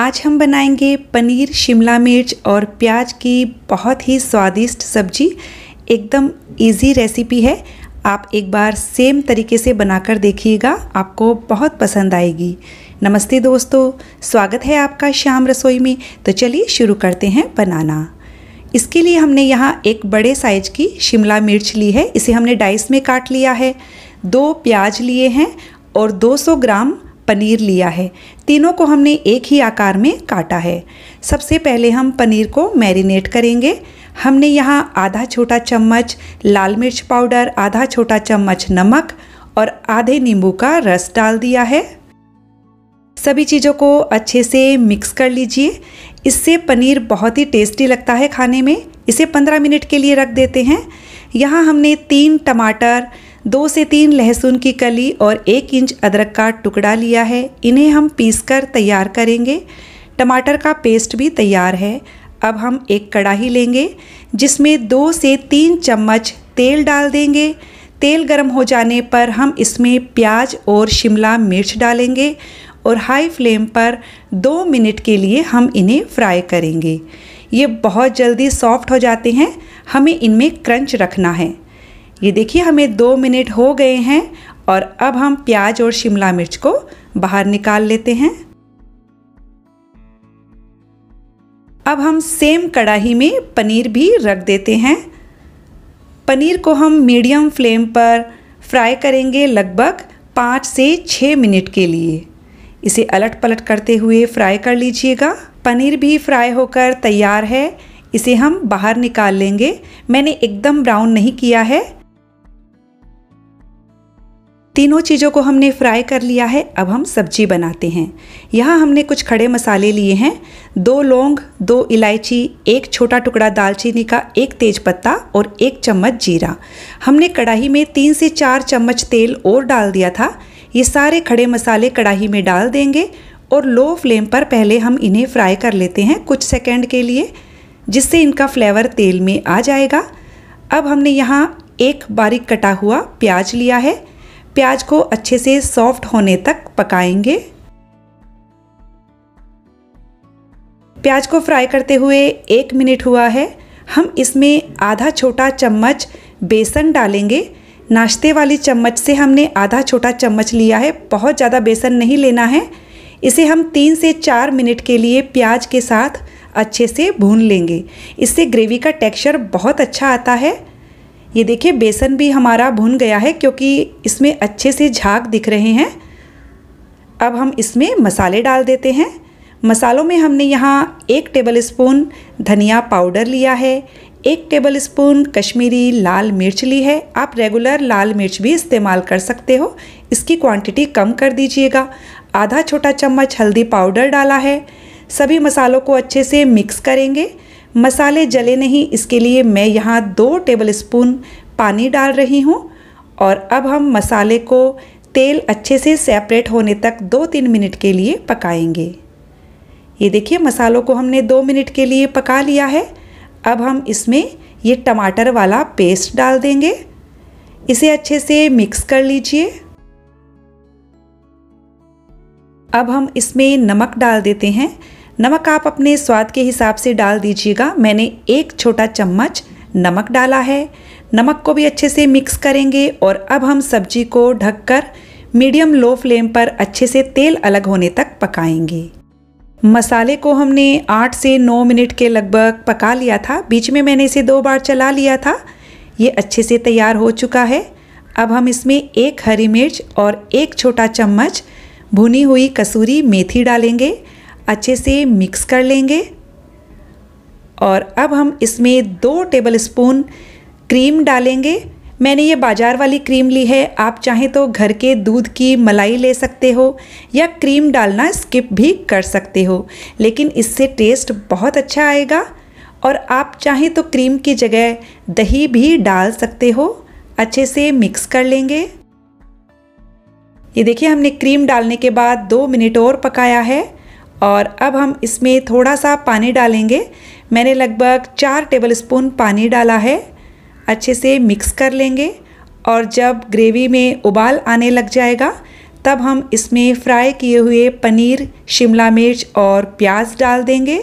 आज हम बनाएंगे पनीर शिमला मिर्च और प्याज की बहुत ही स्वादिष्ट सब्जी एकदम इजी रेसिपी है आप एक बार सेम तरीके से बनाकर देखिएगा आपको बहुत पसंद आएगी नमस्ते दोस्तों स्वागत है आपका शाम रसोई में तो चलिए शुरू करते हैं बनाना इसके लिए हमने यहाँ एक बड़े साइज़ की शिमला मिर्च ली है इसे हमने डाइस में काट लिया है दो प्याज लिए हैं और 200 ग्राम पनीर लिया है तीनों को हमने एक ही आकार में काटा है सबसे पहले हम पनीर को मैरिनेट करेंगे हमने यहाँ आधा छोटा चम्मच लाल मिर्च पाउडर आधा छोटा चम्मच नमक और आधे नींबू का रस डाल दिया है सभी चीज़ों को अच्छे से मिक्स कर लीजिए इससे पनीर बहुत ही टेस्टी लगता है खाने में इसे 15 मिनट के लिए रख देते हैं यहाँ हमने तीन टमाटर दो से तीन लहसुन की कली और एक इंच अदरक का टुकड़ा लिया है इन्हें हम पीसकर तैयार करेंगे टमाटर का पेस्ट भी तैयार है अब हम एक कढ़ाही लेंगे जिसमें दो से तीन चम्मच तेल डाल देंगे तेल गर्म हो जाने पर हम इसमें प्याज और शिमला मिर्च डालेंगे और हाई फ्लेम पर दो मिनट के लिए हम इन्हें फ्राई करेंगे ये बहुत जल्दी सॉफ्ट हो जाते हैं हमें इनमें क्रंच रखना है ये देखिए हमें दो मिनट हो गए हैं और अब हम प्याज और शिमला मिर्च को बाहर निकाल लेते हैं अब हम सेम कढ़ाही में पनीर भी रख देते हैं पनीर को हम मीडियम फ्लेम पर फ्राई करेंगे लगभग पाँच से छः मिनट के लिए इसे अलट पलट करते हुए फ्राई कर लीजिएगा पनीर भी फ्राई होकर तैयार है इसे हम बाहर निकाल लेंगे मैंने एकदम ब्राउन नहीं किया है तीनों चीज़ों को हमने फ्राई कर लिया है अब हम सब्जी बनाते हैं यहाँ हमने कुछ खड़े मसाले लिए हैं दो लौंग दो इलायची एक छोटा टुकड़ा दालचीनी का एक तेज़पत्ता और एक चम्मच जीरा हमने कढ़ाई में तीन से चार चम्मच तेल और डाल दिया था ये सारे खड़े मसाले कढ़ाई में डाल देंगे और लो फ्लेम पर पहले हम इन्हें फ्राई कर लेते हैं कुछ सेकेंड के लिए जिससे इनका फ्लेवर तेल में आ जाएगा अब हमने यहाँ एक बारीक कटा हुआ प्याज लिया है प्याज को अच्छे से सॉफ्ट होने तक पकाएंगे प्याज को फ्राई करते हुए एक मिनट हुआ है हम इसमें आधा छोटा चम्मच बेसन डालेंगे नाश्ते वाली चम्मच से हमने आधा छोटा चम्मच लिया है बहुत ज़्यादा बेसन नहीं लेना है इसे हम तीन से चार मिनट के लिए प्याज के साथ अच्छे से भून लेंगे इससे ग्रेवी का टेक्सचर बहुत अच्छा आता है ये देखिए बेसन भी हमारा भुन गया है क्योंकि इसमें अच्छे से झाग दिख रहे हैं अब हम इसमें मसाले डाल देते हैं मसालों में हमने यहाँ एक टेबल स्पून धनिया पाउडर लिया है एक टेबल स्पून कश्मीरी लाल मिर्च ली है आप रेगुलर लाल मिर्च भी इस्तेमाल कर सकते हो इसकी क्वांटिटी कम कर दीजिएगा आधा छोटा चम्मच हल्दी पाउडर डाला है सभी मसालों को अच्छे से मिक्स करेंगे मसाले जले नहीं इसके लिए मैं यहाँ दो टेबल स्पून पानी डाल रही हूँ और अब हम मसाले को तेल अच्छे से सेपरेट होने तक दो तीन मिनट के लिए पकाएंगे ये देखिए मसालों को हमने दो मिनट के लिए पका लिया है अब हम इसमें ये टमाटर वाला पेस्ट डाल देंगे इसे अच्छे से मिक्स कर लीजिए अब हम इसमें नमक डाल देते हैं नमक आप अपने स्वाद के हिसाब से डाल दीजिएगा मैंने एक छोटा चम्मच नमक डाला है नमक को भी अच्छे से मिक्स करेंगे और अब हम सब्जी को ढककर मीडियम लो फ्लेम पर अच्छे से तेल अलग होने तक पकाएंगे मसाले को हमने 8 से 9 मिनट के लगभग पका लिया था बीच में मैंने इसे दो बार चला लिया था ये अच्छे से तैयार हो चुका है अब हम इसमें एक हरी मिर्च और एक छोटा चम्मच भुनी हुई कसूरी मेथी डालेंगे अच्छे से मिक्स कर लेंगे और अब हम इसमें दो टेबल स्पून क्रीम डालेंगे मैंने ये बाज़ार वाली क्रीम ली है आप चाहें तो घर के दूध की मलाई ले सकते हो या क्रीम डालना स्किप भी कर सकते हो लेकिन इससे टेस्ट बहुत अच्छा आएगा और आप चाहें तो क्रीम की जगह दही भी डाल सकते हो अच्छे से मिक्स कर लेंगे ये देखिए हमने क्रीम डालने के बाद दो मिनट और पकाया है और अब हम इसमें थोड़ा सा पानी डालेंगे मैंने लगभग चार टेबलस्पून पानी डाला है अच्छे से मिक्स कर लेंगे और जब ग्रेवी में उबाल आने लग जाएगा तब हम इसमें फ्राई किए हुए पनीर शिमला मिर्च और प्याज डाल देंगे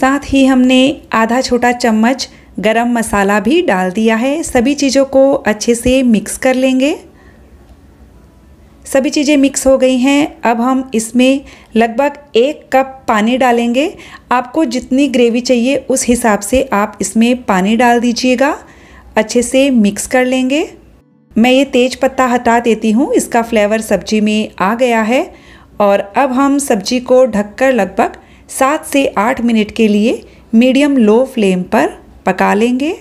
साथ ही हमने आधा छोटा चम्मच गरम मसाला भी डाल दिया है सभी चीज़ों को अच्छे से मिक्स कर लेंगे सभी चीज़ें मिक्स हो गई हैं अब हम इसमें लगभग एक कप पानी डालेंगे आपको जितनी ग्रेवी चाहिए उस हिसाब से आप इसमें पानी डाल दीजिएगा अच्छे से मिक्स कर लेंगे मैं ये तेज पत्ता हटा देती हूँ इसका फ्लेवर सब्जी में आ गया है और अब हम सब्जी को ढककर लगभग सात से आठ मिनट के लिए मीडियम लो फ्लेम पर पका लेंगे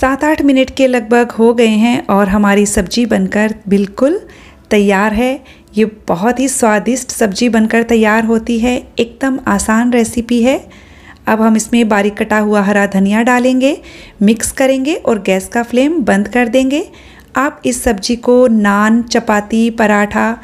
सात आठ मिनट के लगभग हो गए हैं और हमारी सब्जी बनकर बिल्कुल तैयार है ये बहुत ही स्वादिष्ट सब्जी बनकर तैयार होती है एकदम आसान रेसिपी है अब हम इसमें बारीक कटा हुआ हरा धनिया डालेंगे मिक्स करेंगे और गैस का फ्लेम बंद कर देंगे आप इस सब्जी को नान चपाती पराठा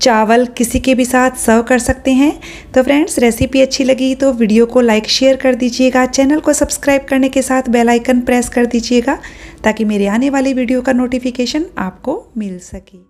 चावल किसी के भी साथ सर्व कर सकते हैं तो फ्रेंड्स रेसिपी अच्छी लगी तो वीडियो को लाइक शेयर कर दीजिएगा चैनल को सब्सक्राइब करने के साथ बेल आइकन प्रेस कर दीजिएगा ताकि मेरे आने वाली वीडियो का नोटिफिकेशन आपको मिल सके